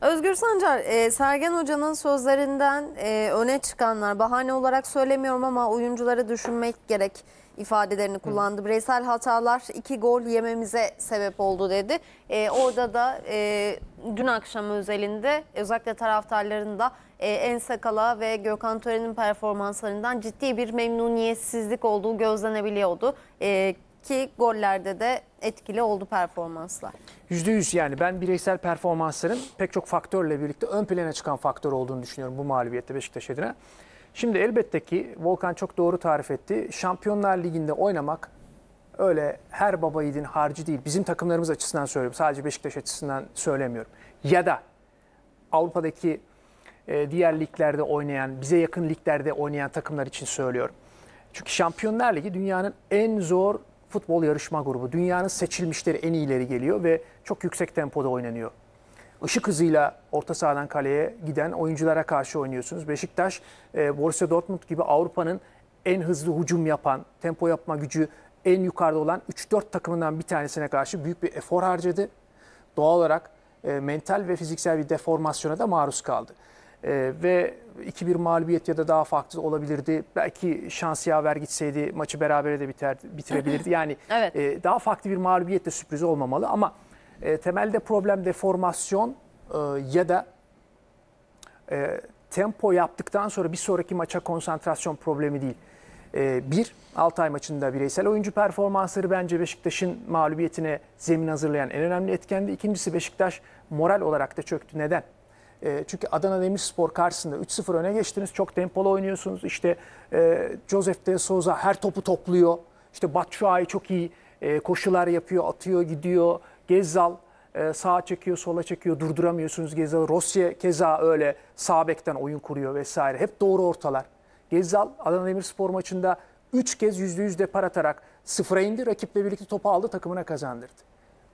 Özgür Sancar, e, Sergen Hoca'nın sözlerinden e, öne çıkanlar, bahane olarak söylemiyorum ama oyuncuları düşünmek gerek ifadelerini kullandı. Bireysel hatalar iki gol yememize sebep oldu dedi. E, orada da e, dün akşam özelinde özellikle taraftarların da e, Ensakala ve Gökhan Tören'in performanslarından ciddi bir memnuniyetsizlik olduğu gözlenebiliyordu. E, ki gollerde de etkili oldu performanslar. %100 yani ben bireysel performansların pek çok faktörle birlikte ön plana çıkan faktör olduğunu düşünüyorum bu mağlubiyette Beşiktaş adına. Şimdi elbette ki Volkan çok doğru tarif etti. Şampiyonlar Ligi'nde oynamak öyle her baba yiğidin harcı değil. Bizim takımlarımız açısından söylüyorum. Sadece Beşiktaş açısından söylemiyorum. Ya da Avrupa'daki e, diğer liglerde oynayan, bize yakın liglerde oynayan takımlar için söylüyorum. Çünkü Şampiyonlar Ligi dünyanın en zor futbol yarışma grubu. Dünyanın seçilmişleri en iyileri geliyor ve çok yüksek tempoda oynanıyor. Işık hızıyla orta sahadan kaleye giden oyunculara karşı oynuyorsunuz. Beşiktaş, e, Borussia Dortmund gibi Avrupa'nın en hızlı hücum yapan, tempo yapma gücü en yukarıda olan 3-4 takımından bir tanesine karşı büyük bir efor harcadı. Doğal olarak e, mental ve fiziksel bir deformasyona da maruz kaldı e, ve 2-1 mağlubiyet ya da daha farklı olabilirdi. Belki şans yaver gitseydi maçı berabere de biter, bitirebilirdi. Yani evet. e, daha farklı bir mağlubiyet de sürpriz olmamalı ama e, temelde problem deformasyon e, ya da e, tempo yaptıktan sonra bir sonraki maça konsantrasyon problemi değil. E, bir, Altay maçında bireysel oyuncu performansları bence Beşiktaş'ın mağlubiyetine zemin hazırlayan en önemli etkendi. İkincisi Beşiktaş moral olarak da çöktü. Neden? Ee, çünkü Adana Demirspor karşısında 3-0 öne geçtiniz. Çok tempolu oynuyorsunuz. İşte e, Joseph de Souza her topu topluyor. İşte Batshuayi çok iyi e, koşular yapıyor, atıyor, gidiyor. Gezzal e, sağa çekiyor, sola çekiyor, durduramıyorsunuz Gezzal'ı. Rosya keza öyle sağ bekten oyun kuruyor vesaire. Hep doğru ortalar. Gezzal Adana Demirspor maçında 3 kez %100 depar atarak sıfıra indi. Rakiple birlikte topu aldı, takımına kazandırdı.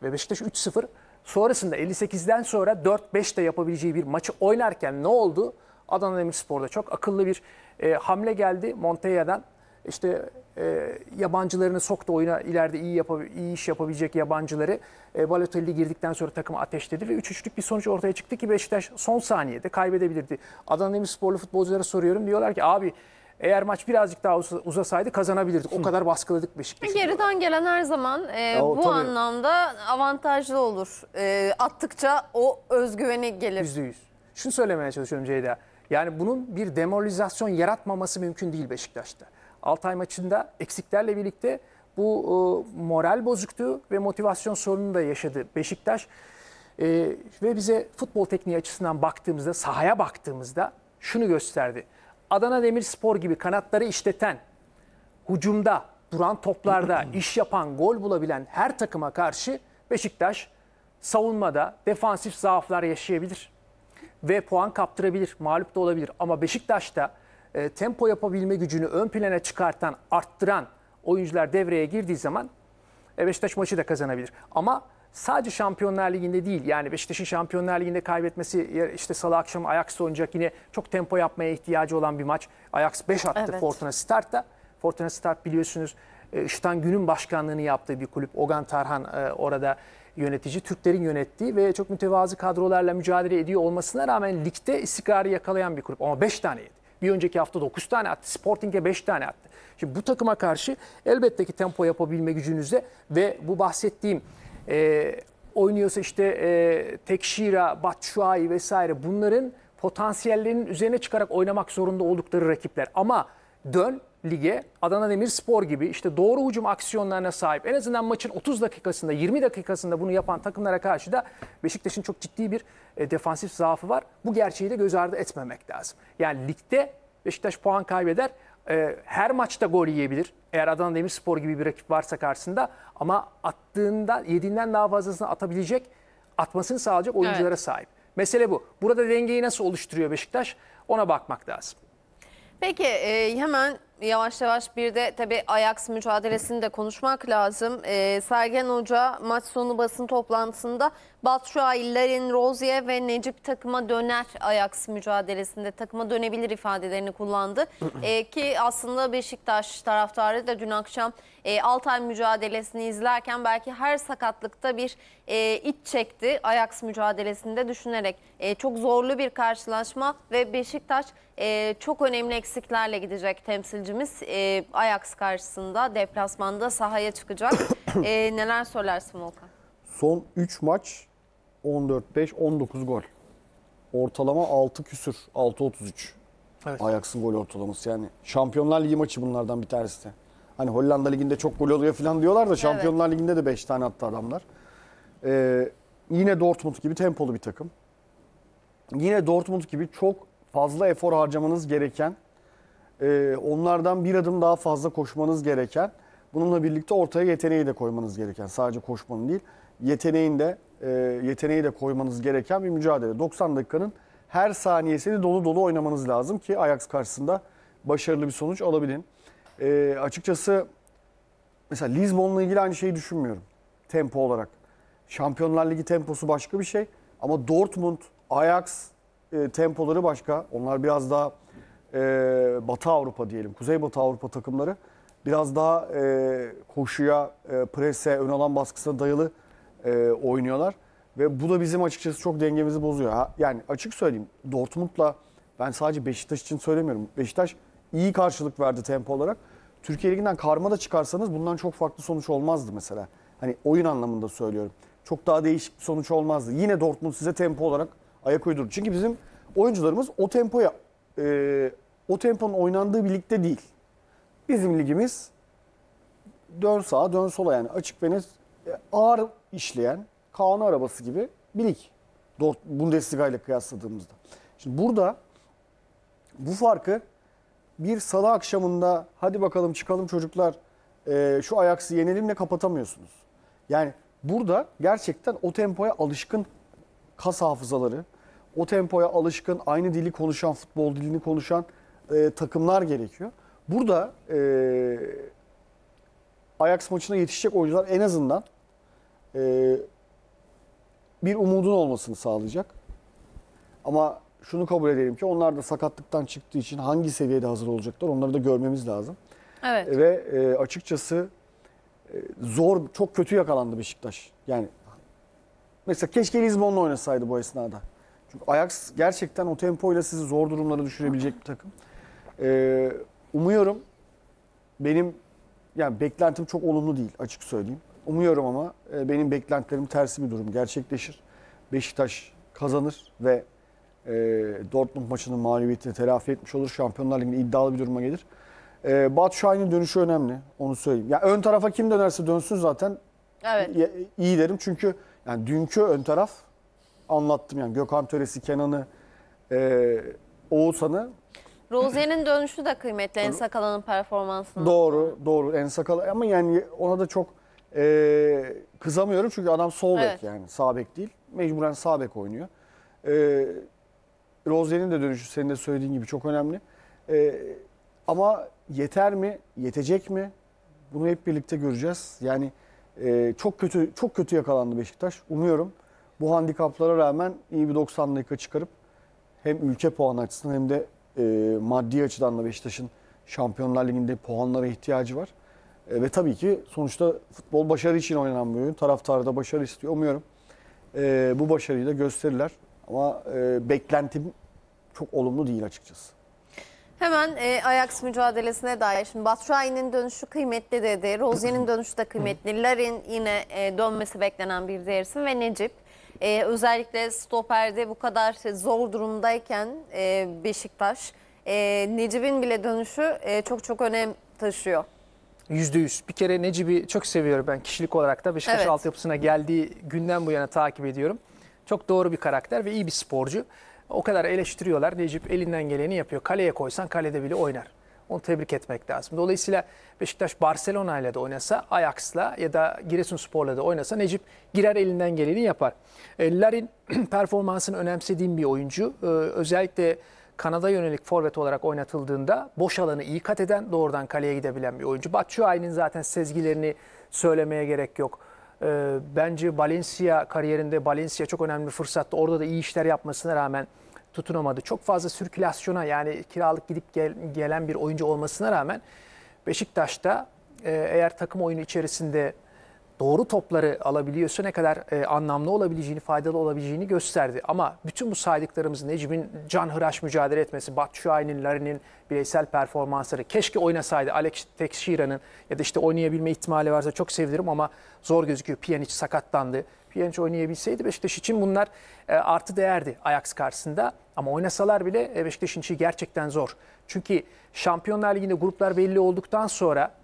Ve Beşiktaş 3-0 Sonrasında 58'den sonra 4-5 de yapabileceği bir maçı oynarken ne oldu? Adana Demirspor'da çok akıllı bir e, hamle geldi Montella'dan. İşte e, yabancılarını soktu oyuna ileride iyi, yapab iyi iş yapabilecek yabancıları. E, Balotelli girdikten sonra takımı ateşledi ve 3-3'lük bir sonuç ortaya çıktı ki Beşiktaş son saniyede kaybedebilirdi. Adana Demirsporlu futbolculara soruyorum diyorlar ki abi eğer maç birazcık daha uz- uzasaydı kazanabilirdik. O kadar baskıladık Beşiktaş'ı. Geriden gelen her zaman e, Ya bu tabii. anlamda avantajlı olur. E, attıkça o özgüveni gelir. Yüzde yüz. Şunu söylemeye çalışıyorum Ceyda. Yani bunun bir demoralizasyon yaratmaması mümkün değil Beşiktaş'ta. Altay maçında eksiklerle birlikte bu e, moral bozukluğu ve motivasyon sorununu da yaşadı Beşiktaş. E, ve bize futbol tekniği açısından baktığımızda, sahaya baktığımızda şunu gösterdi. Adana Demirspor gibi kanatları işleten, hucumda, duran toplarda iş yapan, gol bulabilen her takıma karşı Beşiktaş savunmada defansif zaaflar yaşayabilir ve puan kaptırabilir, mağlup da olabilir. Ama Beşiktaş'ta e, tempo yapabilme gücünü ön plana çıkartan, arttıran oyuncular devreye girdiği zaman e, Beşiktaş maçı da kazanabilir. Ama sadece Şampiyonlar Ligi'nde değil yani Beşiktaş'ın Şampiyonlar Ligi'nde kaybetmesi işte salı akşam Ajax oynayacak yine çok tempo yapmaya ihtiyacı olan bir maç. Ajax 5 attı evet. Fortuna Start'ta. Fortuna Start biliyorsunuz e, Ştan Gün'ün başkanlığını yaptığı bir kulüp. Ogan Tarhan e, orada yönetici. Türklerin yönettiği ve çok mütevazı kadrolarla mücadele ediyor olmasına rağmen ligde istikrarı yakalayan bir kulüp. Ama 5 tane yedi. Bir önceki hafta 9 tane attı. Sporting'e 5 tane attı. Şimdi bu takıma karşı elbette ki tempo yapabilme gücünüzde ve bu bahsettiğim e, oynuyorsa işte e, Tekşira, Batshuayi vesaire bunların potansiyellerinin üzerine çıkarak oynamak zorunda oldukları rakipler. Ama dön lige Adana Demirspor gibi işte doğru hücum aksiyonlarına sahip en azından maçın 30 dakikasında 20 dakikasında bunu yapan takımlara karşı da Beşiktaş'ın çok ciddi bir e, defansif zaafı var. Bu gerçeği de göz ardı etmemek lazım. Yani ligde Beşiktaş puan kaybeder e, her maçta gol yiyebilir. Eğer Adana Demirspor gibi bir rakip varsa karşısında ama attığında yediğinden daha fazlasını atabilecek, atmasını sağlayacak oyunculara evet. sahip. Mesele bu. Burada dengeyi nasıl oluşturuyor Beşiktaş? Ona bakmak lazım. Peki e, hemen yavaş yavaş bir de tabii Ajax mücadelesini de konuşmak lazım. Ee, Sergen Hoca maç sonu basın toplantısında Batshuayi, Larin, Rozier ve Necip takıma döner Ajax mücadelesinde takıma dönebilir ifadelerini kullandı. ee, ki aslında Beşiktaş taraftarı da dün akşam e, Altay mücadelesini izlerken belki her sakatlıkta bir e, iç çekti Ajax mücadelesinde düşünerek. E, çok zorlu bir karşılaşma ve Beşiktaş e, çok önemli eksiklerle gidecek temsilci Fenerbahçe'miz e, Ajax karşısında deplasmanda sahaya çıkacak. e, neler söylersin Volkan? Son 3 maç 14-5-19 gol. Ortalama 6 küsür. 6-33. Evet. Ajax'ın gol ortalaması yani. Şampiyonlar Ligi maçı bunlardan bir tanesi de. Hani Hollanda Ligi'nde çok gol oluyor falan diyorlar da Şampiyonlar evet. Ligi'nde de 5 tane attı adamlar. Ee, yine Dortmund gibi tempolu bir takım. Yine Dortmund gibi çok fazla efor harcamanız gereken ee, onlardan bir adım daha fazla koşmanız gereken, bununla birlikte ortaya yeteneği de koymanız gereken, sadece koşmanın değil, yeteneğin de e, yeteneği de koymanız gereken bir mücadele. 90 dakikanın her saniyesini dolu dolu oynamanız lazım ki Ajax karşısında başarılı bir sonuç alabilin. E, açıkçası mesela Lisbon'la ilgili aynı şeyi düşünmüyorum tempo olarak. Şampiyonlar Ligi temposu başka bir şey ama Dortmund, Ajax e, tempoları başka. Onlar biraz daha e, Batı Avrupa diyelim, Kuzey Batı Avrupa takımları biraz daha e, koşuya, e, prese, ön alan baskısına dayalı e, oynuyorlar. Ve bu da bizim açıkçası çok dengemizi bozuyor. Ha, yani açık söyleyeyim Dortmund'la ben sadece Beşiktaş için söylemiyorum. Beşiktaş iyi karşılık verdi tempo olarak. Türkiye Ligi'nden karma da çıkarsanız bundan çok farklı sonuç olmazdı mesela. Hani oyun anlamında söylüyorum. Çok daha değişik bir sonuç olmazdı. Yine Dortmund size tempo olarak ayak uydurdu. Çünkü bizim oyuncularımız o tempoya e, o temponun oynandığı bir ligde değil. Bizim ligimiz dön sağa dön sola yani açık ve net e, ağır işleyen Kaan arabası gibi bir lig. Bundesliga ile kıyasladığımızda. Şimdi burada bu farkı bir salı akşamında hadi bakalım çıkalım çocuklar e, şu Ajax'ı yenelimle kapatamıyorsunuz. Yani burada gerçekten o tempoya alışkın kas hafızaları, o tempoya alışkın aynı dili konuşan, futbol dilini konuşan e, takımlar gerekiyor. Burada e, Ajax maçına yetişecek oyuncular en azından e, bir umudun olmasını sağlayacak. Ama şunu kabul edelim ki onlar da sakatlıktan çıktığı için hangi seviyede hazır olacaklar onları da görmemiz lazım. Evet. Ve e, açıkçası e, zor, çok kötü yakalandı Beşiktaş. Yani mesela keşke Lisbon'la oynasaydı bu esnada. Çünkü Ajax gerçekten o tempoyla sizi zor durumlara düşürebilecek bir takım. Ee, umuyorum benim yani beklentim çok olumlu değil açık söyleyeyim. Umuyorum ama e, benim beklentilerim tersi bir durum gerçekleşir. Beşiktaş kazanır ve e, Dortmund maçının mağlubiyetini telafi etmiş olur. Şampiyonlar Ligi'nde iddialı bir duruma gelir. E, Batu Şahin'in dönüşü önemli. Onu söyleyeyim. Ya yani ön tarafa kim dönerse dönsün zaten evet. Ya, iyi derim. Çünkü yani dünkü ön taraf anlattım yani Gökhan Töresi, Kenan'ı, e, Oğuzhan'ı Rozier'in dönüşü de kıymetli En Ensakala'nın performansına. Doğru, doğru. En sakal ama yani ona da çok e, kızamıyorum çünkü adam sol bek Evet. yani sağ bek değil. Mecburen sağ bek oynuyor. E, Rozier'in de dönüşü senin de söylediğin gibi çok önemli. E, ama yeter mi? Yetecek mi? Bunu hep birlikte göreceğiz. Yani e, çok kötü çok kötü yakalandı Beşiktaş. Umuyorum bu handikaplara rağmen iyi bir 90 dakika çıkarıp hem ülke puanı açısından hem de e, maddi açıdan da Beşiktaş'ın Şampiyonlar Ligi'nde puanlara ihtiyacı var. E, ve tabii ki sonuçta futbol başarı için oynanan bir oyun. Taraftar da başarı istiyor. Umuyorum e, bu başarıyı da gösterirler. Ama e, beklentim çok olumlu değil açıkçası. Hemen e, Ajax mücadelesine dair. Şimdi Batshuayi'nin dönüşü kıymetli dedi. Rozier'in dönüşü de kıymetli. Larin yine e, dönmesi beklenen bir değersin ve Necip. Ee, özellikle stoperde bu kadar zor durumdayken e, Beşiktaş, e, Necip'in bile dönüşü e, çok çok önem taşıyor. Yüzde yüz. Bir kere Necip'i çok seviyorum ben kişilik olarak da. Beşiktaş evet. altyapısına geldiği günden bu yana takip ediyorum. Çok doğru bir karakter ve iyi bir sporcu. O kadar eleştiriyorlar. Necip elinden geleni yapıyor. Kaleye koysan kalede bile oynar. Onu tebrik etmek lazım. Dolayısıyla Beşiktaş Barcelona ile de oynasa, Ajax'la ya da Giresunspor'la da oynasa Necip girer elinden geleni yapar. E, Larin performansını önemsediğim bir oyuncu. E, özellikle Kanada yönelik forvet olarak oynatıldığında boş alanı iyi kat eden, doğrudan kaleye gidebilen bir oyuncu. Batshuayi'nin zaten sezgilerini söylemeye gerek yok. E, bence Valencia kariyerinde Valencia çok önemli bir fırsattı. Orada da iyi işler yapmasına rağmen tutunamadı. Çok fazla sirkülasyona yani kiralık gidip gel, gelen bir oyuncu olmasına rağmen Beşiktaş'ta e, eğer takım oyunu içerisinde doğru topları alabiliyorsa ne kadar e, anlamlı olabileceğini, faydalı olabileceğini gösterdi. Ama bütün bu saydıklarımız Necip'in Can canhıraş mücadele etmesi, Batu Şahin'in, Larin'in bireysel performansları, keşke oynasaydı Alex Tekşira'nın ya da işte oynayabilme ihtimali varsa çok sevinirim ama zor gözüküyor. Pjanic sakatlandı. Pjanic oynayabilseydi Beşiktaş için bunlar e, artı değerdi Ajax karşısında. Ama oynasalar bile e, Beşiktaş'ın işi gerçekten zor. Çünkü Şampiyonlar Ligi'nde gruplar belli olduktan sonra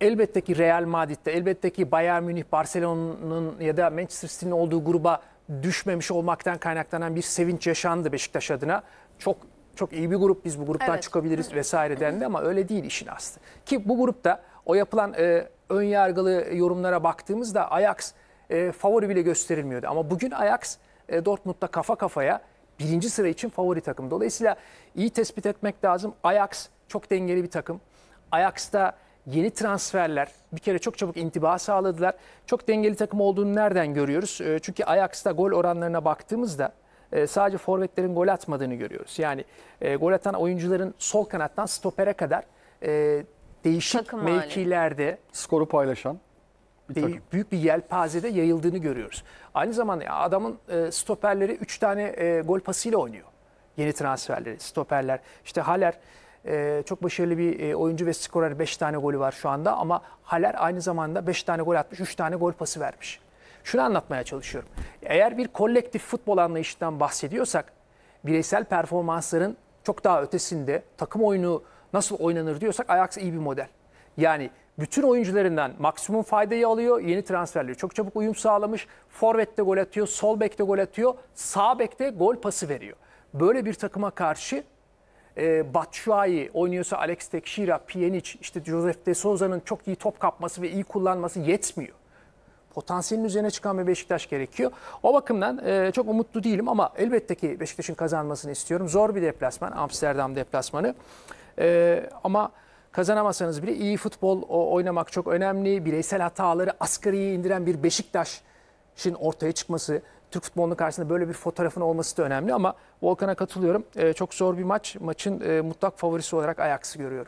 elbette ki Real Madrid'de, elbette ki Bayern Münih, Barcelona'nın ya da Manchester City'nin olduğu gruba düşmemiş olmaktan kaynaklanan bir sevinç yaşandı Beşiktaş adına. Çok çok iyi bir grup biz bu gruptan evet. çıkabiliriz vesaire dendi ama öyle değil işin aslı. Ki bu grupta o yapılan e, ön yargılı yorumlara baktığımızda Ajax e, favori bile gösterilmiyordu. Ama bugün Ajax e, Dortmund'da kafa kafaya birinci sıra için favori takım. Dolayısıyla iyi tespit etmek lazım. Ajax çok dengeli bir takım. Ajax'ta yeni transferler bir kere çok çabuk intiba sağladılar. Çok dengeli takım olduğunu nereden görüyoruz? E, çünkü Ajax'ta gol oranlarına baktığımızda e, sadece forvetlerin gol atmadığını görüyoruz. Yani e, gol atan oyuncuların sol kanattan stopere kadar e, değişik takım mevkilerde hali. skoru paylaşan bir değil, takım. büyük bir yelpazede yayıldığını görüyoruz. Aynı zamanda ya adamın e, stoperleri 3 tane e, gol pasıyla oynuyor. Yeni transferleri, stoperler. İşte Haller e, çok başarılı bir e, oyuncu ve skorer 5 tane golü var şu anda ama Haller aynı zamanda 5 tane gol atmış, 3 tane gol pası vermiş. Şunu anlatmaya çalışıyorum. Eğer bir kolektif futbol anlayışından bahsediyorsak bireysel performansların çok daha ötesinde takım oyunu nasıl oynanır diyorsak Ajax iyi bir model. Yani bütün oyuncularından maksimum faydayı alıyor. Yeni transferleri çok çabuk uyum sağlamış. Forvet'te gol atıyor, sol bekte gol atıyor, sağ bekte gol pası veriyor. Böyle bir takıma karşı e, Batshuayi oynuyorsa Alex Tekşira, Pjanic, işte Joseph De Souza'nın çok iyi top kapması ve iyi kullanması yetmiyor. Potansiyelin üzerine çıkan bir Beşiktaş gerekiyor. O bakımdan e, çok umutlu değilim ama elbette ki Beşiktaş'ın kazanmasını istiyorum. Zor bir deplasman, Amsterdam deplasmanı. E, ama kazanamasanız bile iyi futbol oynamak çok önemli. Bireysel hataları asgariye indiren bir Beşiktaş'ın ortaya çıkması, Türk futbolunun karşısında böyle bir fotoğrafın olması da önemli. Ama Volkan'a katılıyorum. E, çok zor bir maç. Maçın e, mutlak favorisi olarak Ajax'ı görüyorum.